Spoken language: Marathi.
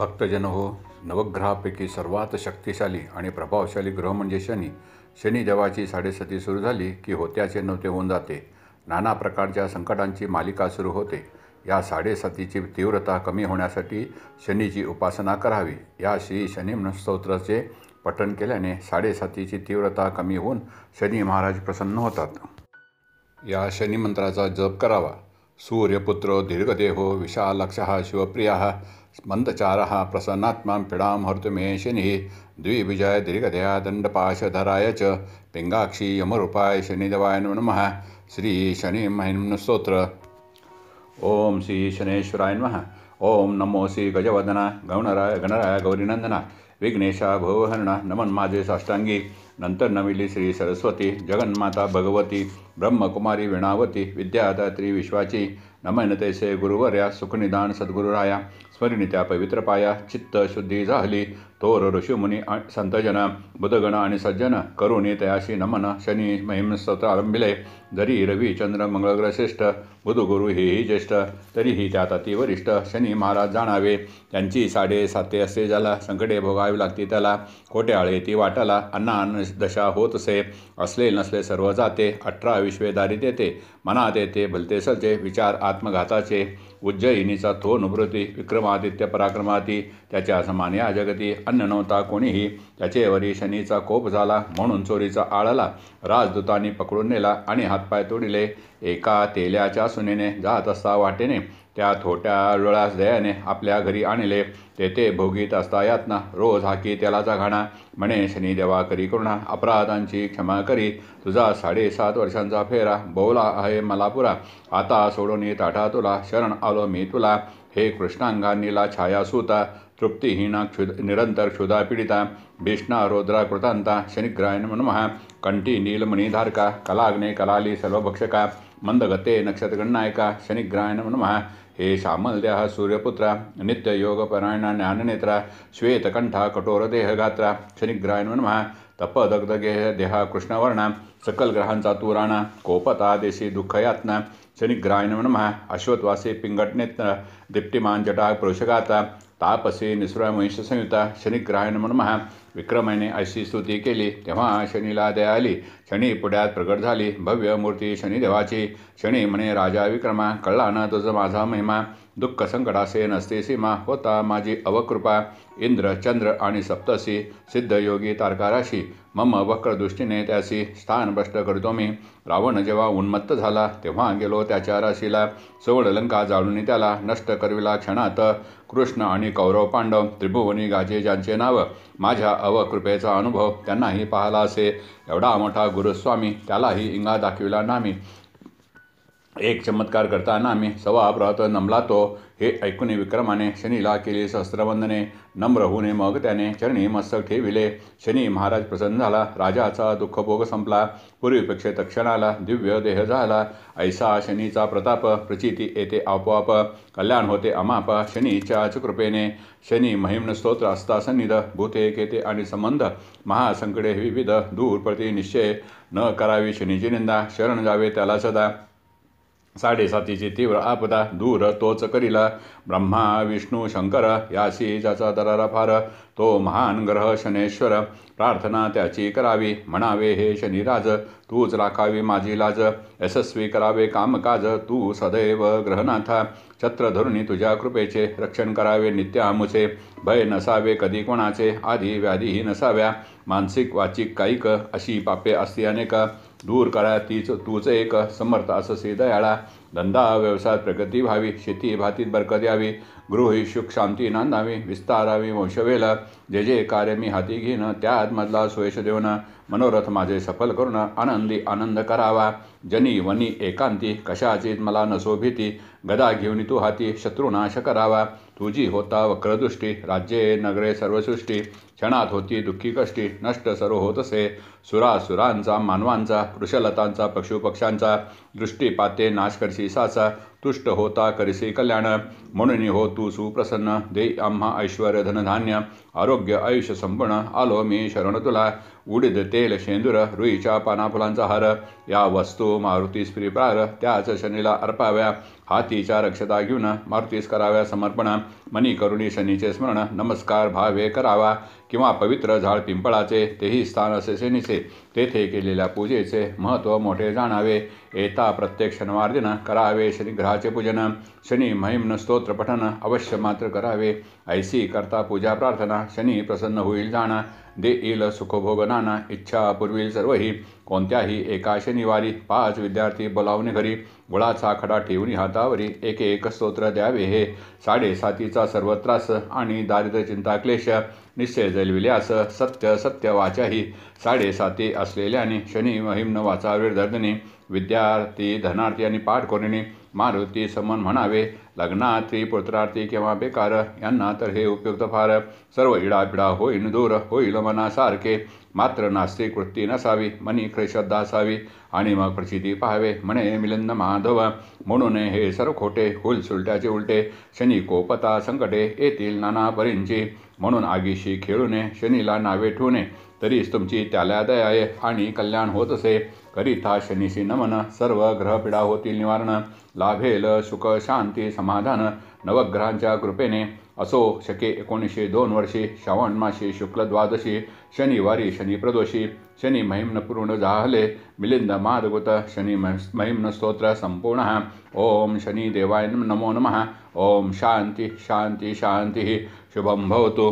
भक्तजन हो नवग्रहापैकी सर्वात शक्तिशाली आणि प्रभावशाली ग्रह म्हणजे शनी देवाची साडेसती सुरू झाली की होत्याचे नव्हते होऊन जाते नाना प्रकारच्या संकटांची मालिका सुरू होते या साडेसतीची तीव्रता कमी होण्यासाठी शनीची उपासना करावी या श्री शनी स्तोत्राचे पठण केल्याने साडेसातीची तीव्रता कमी होऊन शनी महाराज प्रसन्न होतात या शनी मंत्राचा जप करावा सूर्यपुत्रो दीर्घदेहो विशालक्षः शिवप्रियः मन्दचारः प्रसन्नात्मां पीडां हर्तुमेशिनिः द्विविजय दीर्घदया दण्डपाशधराय च पिङ्गाक्षी यमरूपाय शनिदेवाय नमः श्रीशनिमहिम्नस्तोत्र ॐ श्री शनेश्वराय नमः ॐ नमो श्री गजवदन गौणराय गणराय गौरीनन्दना विघ्नेशा भवहरणा नमन माझे साष्टांगी नंतर नमिली श्री सरस्वती जगन्माता भगवती ब्रह्मकुमारी विणावती विद्यादात्री विश्वाची नमनतेसे गुरुवर्या सुखनिदान सद्गुरुराया पवित्र पवित्रपाया चित्त शुद्धी झाली थोर ऋषीमुनी संतजन बुधगण आणि सज्जन करुणी तयाशी नमन शनी महिमसत आरंभिले जरी रवी चंद्र मंगळग्रह श्रेष्ठ बुधगुरु हेही ज्येष्ठ तरीही त्यात अतिवरिष्ठ शनी महाराज जाणावे त्यांची साडे साते असे झाला संकटे भोगावी लागती त्याला खोटे आळे ती वाटाला अन्ना दशा होत असे असले नसले सर्व जाते अठरा विश्वे दारीत येते मनात येते भलते सलचे विचार आत्मघाताचे उज्जयिनीचा थो नुभृती विक्रमादित्य पराक्रमाती त्याच्या समान्या जगती अन्न नव्हता कोणीही त्याचे वरी शनीचा कोप झाला म्हणून चोरीचा आळाला राजदूतांनी पकडून नेला आणि हातपाय तोडिले एका तेल्याच्या सुनेने जात असता वाटेने त्या थोट्या लोळ्यास दयाने आपल्या घरी आणले तेथे भोगीत असता यातना रोज हाकी तेलाचा घाणा म्हणे शनिदेवा करी करुणा अपराधांची क्षमा करी तुझा साडेसात वर्षांचा फेरा बोला आहे मला पुरा आता सोडून ताटा तुला शरण आलो मी तुला हे कृष्णांगांनीला छाया सुता तृप्तिहीना क्षुद निरंतर क्षुदा पीड़िता भीष्णा रौद्रा कृतांता शनिग्राय नम कंठी नीलमणिधारका कलाग्ने कलाली सर्वभक्षका मंदगते नक्षत्रगणनायका शनिग्राय नम हे श्यामल्या सूर्यपुत्र नित्ययोगपरायणा ज्ञाननेत्रा श्वेतकंठा कठोरदेहगात्रा शनिग्राय नम तपदग्धगेह देहा कृष्णवर्ण सकल ग्रहांचा तू राणा कोपता नम अश्वत्वासी पिंगटनेत्र दीप्तिमान जटा प्रोषकाचा तापसे निसुरा महिषसंयुता शनिग्रायण मनमहा विक्रमाने अशी स्तुती केली तेव्हा शनीला दया आली शनी पुढ्यात प्रगट झाली भव्य मूर्ती शनिदेवाची शनी म्हणे राजा विक्रमा कळला ना तुझा माझा महिमा दुःख संकटासेन नसते सीमा होता माझी अवकृपा इंद्र चंद्र आणि सप्तसी योगी तारकाराशी मम वक्रदृष्टीने त्याशी स्थान भ्रष्ट करतो मी रावण जेव्हा उन्मत्त झाला तेव्हा गेलो त्याच्या राशीला सवड लंका जाळून त्याला नष्ट करविला क्षणात कृष्ण आणि कौरव पांडव त्रिभुवनी गाजे ज्यांचे नाव माझ्या अवकृपेचा अनुभव त्यांनाही पाहला असे एवढा मोठा गुरुस्वामी त्यालाही इंगा दाखविला नामी एक चमत्कार करताना आम्ही सवा प्रत नमलातो हे ऐकून विक्रमाने शनीला केले सहस्त्रवंदने नम्र होऊने मग त्याने चरणी मस्तक ठेविले शनी महाराज प्रसन्न झाला राजाचा दुःखभोग संपला पूर्वीपेक्षा तक्षणाला दिव्य देह झाला ऐसा शनीचा प्रताप प्रचिती येते आपोआप कल्याण होते अमाप शनीच्या कृपेने शनी महिम्न स्तोत्र असता सन्निध भूते केते आणि संबंध महासंकडे विविध दूर प्रति निश्चय न करावी शनीची निंदा शरण जावे त्याला सदा साडेसातीची तीव्र आपदा दूर तोच करिला ब्रह्मा विष्णू शंकर यासी ज्याचा दरारा फार तो महान ग्रह शनेश्वर प्रार्थना त्याची करावी म्हणावे हे शनिराज तूच राखावी माझी लाज यशस्वी करावे कामकाज तू सदैव ग्रहनाथा छत्रधरुणी तुझ्या कृपेचे रक्षण करावे नित्य आमुचे भय नसावे कधी कोणाचे आधी व्याधीही नसाव्या मानसिक वाचिक कायिक अशी पापे असती अनेक दूर करा तीच तूच एक समर्थ अससी दयाळा धंदा व्यवसायात प्रगती व्हावी शेती भातीत बरकत यावी गृह सुख शांती नांदावी विस्तारावी वंशवेला जे जे कार्य मी हाती घेणं त्यात मधला सुयश देऊन मनोरथ माझे सफल करून आनंदी आनंद करावा जनी वनी एकांती कशाचीत मला नसो भीती गदा घेऊन तू हाती शत्रुनाश करावा तुझी होता वक्रदृष्टी राज्ये नगरे सर्वसृष्टी क्षणात होती दुःखी कष्टी नष्ट सर्व होत असे सुरा सुरांचा मानवांचा वृषलतांचा पशुपक्ष्यांचा दृष्टीपाते नाश करशी साचा तुष्ट होता करिसी कल्याण म्हणून हो तू सुप्रसन्न दे आम्हा ऐश्वर धनधान्य आरोग्य आयुष्य संपूर्ण आलो मी शरण तुला उडीद तेल शेंदूर रुईच्या पानाफुलांचा हार या वस्तू मारुती प्रार त्याच शनीला अर्पाव्या हातीच्या रक्षता घेऊन मारुतीस कराव्या समर्पण मनी करुणी शनीचे स्मरण नमस्कार भावे करावा किंवा पवित्र झाड पिंपळाचे तेही स्थान असे सेनीचे तेथे केलेल्या पूजेचे महत्त्व मोठे जाणावे येता प्रत्येक शनिवार दिन करावे शनिग्रहाचे पूजन शनी महिम्न स्तोत्र पठन अवश्य मात्र करावे ऐसी करता पूजा प्रार्थना शनी प्रसन्न होईल जाणा दे येईल सुखभोग नाना इच्छा पूर्वी सर्वही कोणत्याही एका शनिवारी पाच विद्यार्थी बोलावणे घरी गुळाचा खडा ठेवून हातावरी एक एक स्तोत्र द्यावे हे साडेसातीचा सर्वत्रास त्रास आणि चिंता क्लेश निश्चय जैलविल्यास सत्य सत्य वाचा ही साडेसाती असलेल्याने शनी महिम्न वाचा विरधर्दने विद्यार्थी धनार्थी आणि पाठकोरिणी मारुती समन म्हणावे लग्नार्थी पुत्रार्थी किंवा बेकार यांना तर हे उपयुक्त फार सर्व इडापिडा होईन दूर होईल मनासारखे मात्र नास्तिक कृती नसावी मनी श्रद्धा असावी आणि मग प्रसिद्धी पाहावे म्हणे मिलिंद माधव म्हणून हे सर्व खोटे हुल सुलट्याचे उलटे शनी कोपता संकटे येतील नाना परींची म्हणून आगीशी खेळू शनीला नावे ठेवू तरीच तुमची त्याला दया आणि कल्याण होत असे करिता शनीशी नमन सर्व ग्रहपीडा होतील निवारण लाभेल सुख शांती समाधान नवग्रहांच्या कृपेने असो शके एकोणीसशे दोन वर्षे श्रावण मासे शुक्ल द्वादशी शनिवारी प्रदोषी शनि पूर्ण जाहले मिलिंद मादगुत शनि महिम्न स्तोत्र संपूर्ण ओम शनि देवाय नमो नमः ओम शांती शांती शांती शुभम भवतु